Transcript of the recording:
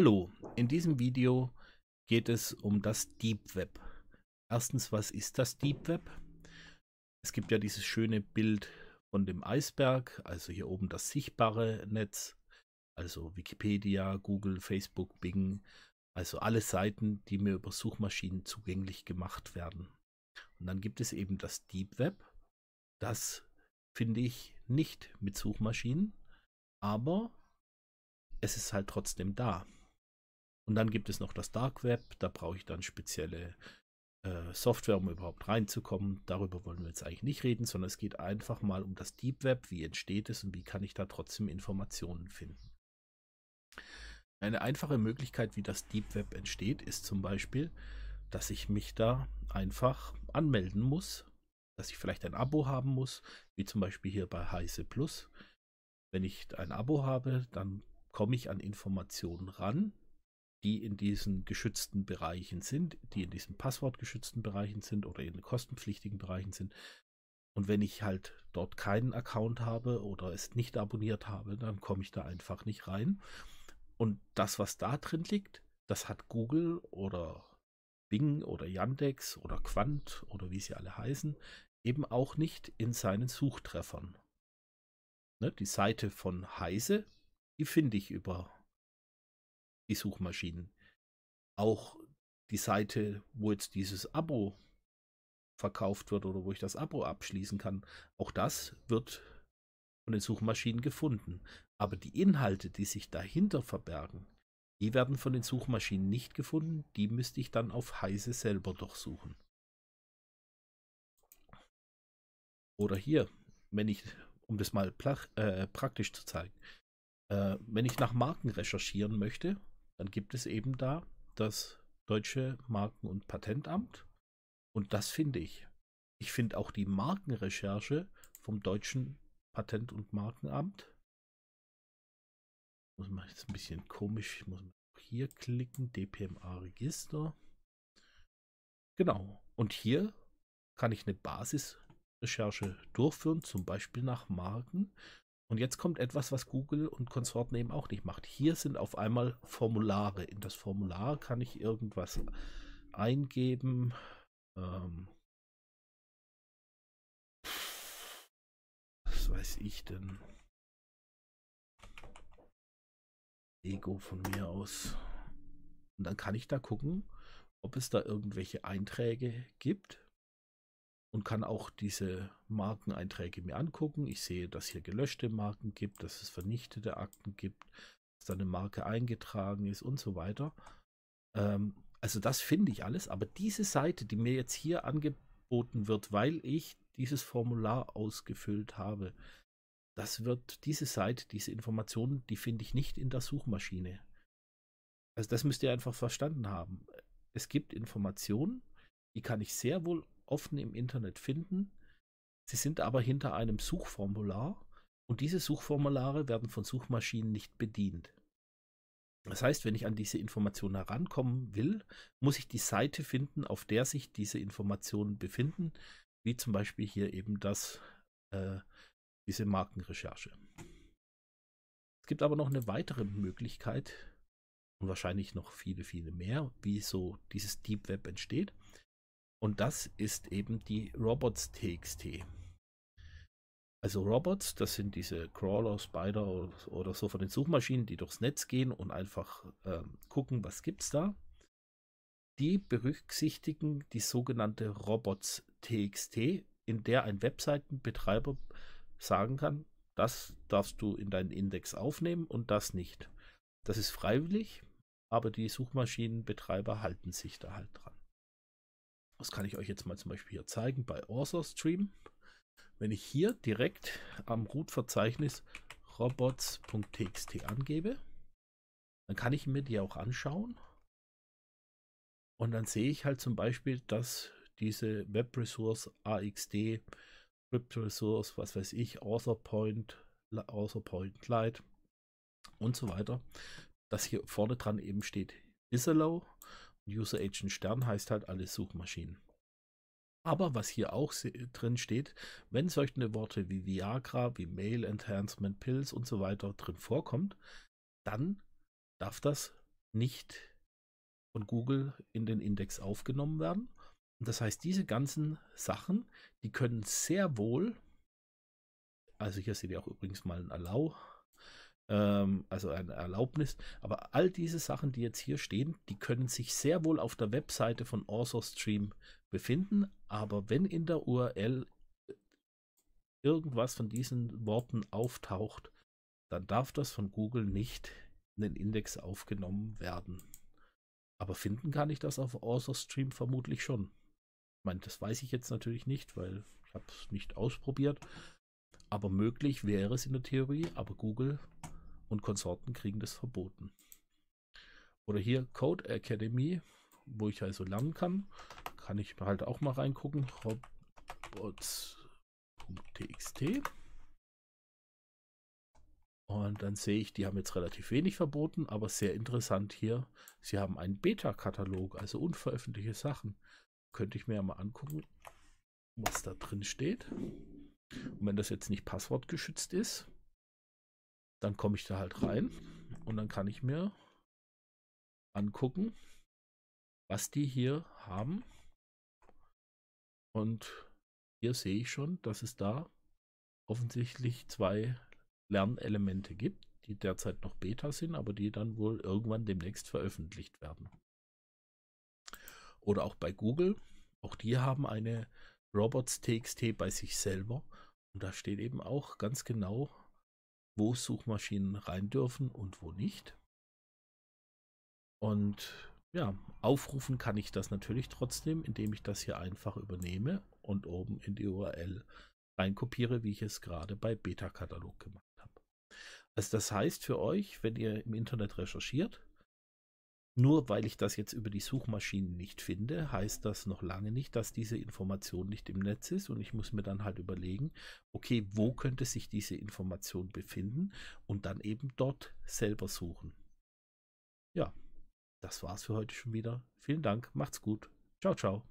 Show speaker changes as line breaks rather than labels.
Hallo, in diesem Video geht es um das Deep Web. Erstens, was ist das Deep Web? Es gibt ja dieses schöne Bild von dem Eisberg, also hier oben das sichtbare Netz, also Wikipedia, Google, Facebook, Bing, also alle Seiten, die mir über Suchmaschinen zugänglich gemacht werden. Und dann gibt es eben das Deep Web, das finde ich nicht mit Suchmaschinen, aber es ist halt trotzdem da. Und dann gibt es noch das Dark Web, da brauche ich dann spezielle äh, Software, um überhaupt reinzukommen. Darüber wollen wir jetzt eigentlich nicht reden, sondern es geht einfach mal um das Deep Web, wie entsteht es und wie kann ich da trotzdem Informationen finden. Eine einfache Möglichkeit, wie das Deep Web entsteht, ist zum Beispiel, dass ich mich da einfach anmelden muss, dass ich vielleicht ein Abo haben muss, wie zum Beispiel hier bei Heise Plus. Wenn ich ein Abo habe, dann komme ich an Informationen ran, die in diesen geschützten Bereichen sind, die in diesen passwortgeschützten Bereichen sind oder in den kostenpflichtigen Bereichen sind. Und wenn ich halt dort keinen Account habe oder es nicht abonniert habe, dann komme ich da einfach nicht rein. Und das, was da drin liegt, das hat Google oder Bing oder Yandex oder Quant oder wie sie alle heißen, eben auch nicht in seinen Suchtreffern. Ne, die Seite von Heise, die finde ich über die Suchmaschinen. Auch die Seite, wo jetzt dieses Abo verkauft wird oder wo ich das Abo abschließen kann, auch das wird von den Suchmaschinen gefunden. Aber die Inhalte, die sich dahinter verbergen, die werden von den Suchmaschinen nicht gefunden. Die müsste ich dann auf Heise selber durchsuchen. Oder hier, wenn ich, um das mal äh, praktisch zu zeigen, äh, wenn ich nach Marken recherchieren möchte, dann gibt es eben da das Deutsche Marken- und Patentamt. Und das finde ich. Ich finde auch die Markenrecherche vom Deutschen Patent- und Markenamt. Muss man jetzt ein bisschen komisch, ich muss hier klicken, DPMA-Register. Genau. Und hier kann ich eine Basisrecherche durchführen, zum Beispiel nach Marken. Und jetzt kommt etwas, was Google und Konsorten eben auch nicht macht. Hier sind auf einmal Formulare. In das Formular kann ich irgendwas eingeben. Ähm, was weiß ich denn? Ego von mir aus. Und dann kann ich da gucken, ob es da irgendwelche Einträge gibt, und kann auch diese Markeneinträge mir angucken. Ich sehe, dass hier gelöschte Marken gibt, dass es vernichtete Akten gibt, dass da eine Marke eingetragen ist und so weiter. Ähm, also das finde ich alles, aber diese Seite, die mir jetzt hier angeboten wird, weil ich dieses Formular ausgefüllt habe, das wird diese Seite, diese Informationen, die finde ich nicht in der Suchmaschine. Also das müsst ihr einfach verstanden haben. Es gibt Informationen, die kann ich sehr wohl offen im Internet finden. Sie sind aber hinter einem Suchformular und diese Suchformulare werden von Suchmaschinen nicht bedient. Das heißt, wenn ich an diese Information herankommen will, muss ich die Seite finden, auf der sich diese Informationen befinden, wie zum Beispiel hier eben das, äh, diese Markenrecherche. Es gibt aber noch eine weitere Möglichkeit und wahrscheinlich noch viele, viele mehr, wie so dieses Deep Web entsteht. Und das ist eben die Robots.txt. Also Robots, das sind diese Crawler, Spider oder so von den Suchmaschinen, die durchs Netz gehen und einfach äh, gucken, was gibt's da. Die berücksichtigen die sogenannte Robots.txt, in der ein Webseitenbetreiber sagen kann, das darfst du in deinen Index aufnehmen und das nicht. Das ist freiwillig, aber die Suchmaschinenbetreiber halten sich da halt dran. Das kann ich euch jetzt mal zum Beispiel hier zeigen bei Author Stream. Wenn ich hier direkt am Root-Verzeichnis robots.txt angebe, dann kann ich mir die auch anschauen. Und dann sehe ich halt zum Beispiel, dass diese Web-Resource AXD, Script-Resource, was weiß ich, Author-Point, Author-Point-Light und so weiter, dass hier vorne dran eben steht Disallow User Agent Stern heißt halt alle Suchmaschinen. Aber was hier auch drin steht, wenn solche Worte wie Viagra, wie Mail Enhancement Pills und so weiter drin vorkommt, dann darf das nicht von Google in den Index aufgenommen werden. Und das heißt, diese ganzen Sachen, die können sehr wohl, also hier seht ihr auch übrigens mal ein Allow, ähm, also eine Erlaubnis. Aber all diese Sachen, die jetzt hier stehen, die können sich sehr wohl auf der Webseite von AuthorStream befinden, aber wenn in der URL irgendwas von diesen Worten auftaucht, dann darf das von Google nicht in den Index aufgenommen werden. Aber finden kann ich das auf AuthorStream vermutlich schon. Ich meine, das weiß ich jetzt natürlich nicht, weil ich habe es nicht ausprobiert. Aber möglich wäre es in der Theorie, aber Google und Konsorten kriegen das verboten. Oder hier Code Academy, wo ich also lernen kann. Kann ich halt auch mal reingucken. Robots.txt. Und dann sehe ich, die haben jetzt relativ wenig verboten, aber sehr interessant hier. Sie haben einen Beta-Katalog, also unveröffentlichte Sachen. Könnte ich mir ja mal angucken, was da drin steht. Und wenn das jetzt nicht passwortgeschützt ist, dann komme ich da halt rein und dann kann ich mir angucken, was die hier haben. Und hier sehe ich schon, dass es da offensichtlich zwei Lernelemente gibt, die derzeit noch Beta sind, aber die dann wohl irgendwann demnächst veröffentlicht werden. Oder auch bei Google. Auch die haben eine Robots.txt bei sich selber. Und da steht eben auch ganz genau, wo Suchmaschinen rein dürfen und wo nicht. Und ja, aufrufen kann ich das natürlich trotzdem, indem ich das hier einfach übernehme und oben in die URL reinkopiere, wie ich es gerade bei Beta-Katalog gemacht habe. Also das heißt für euch, wenn ihr im Internet recherchiert, nur weil ich das jetzt über die Suchmaschinen nicht finde, heißt das noch lange nicht, dass diese Information nicht im Netz ist. Und ich muss mir dann halt überlegen, okay, wo könnte sich diese Information befinden und dann eben dort selber suchen. Ja, das war's für heute schon wieder. Vielen Dank, macht's gut. Ciao, ciao.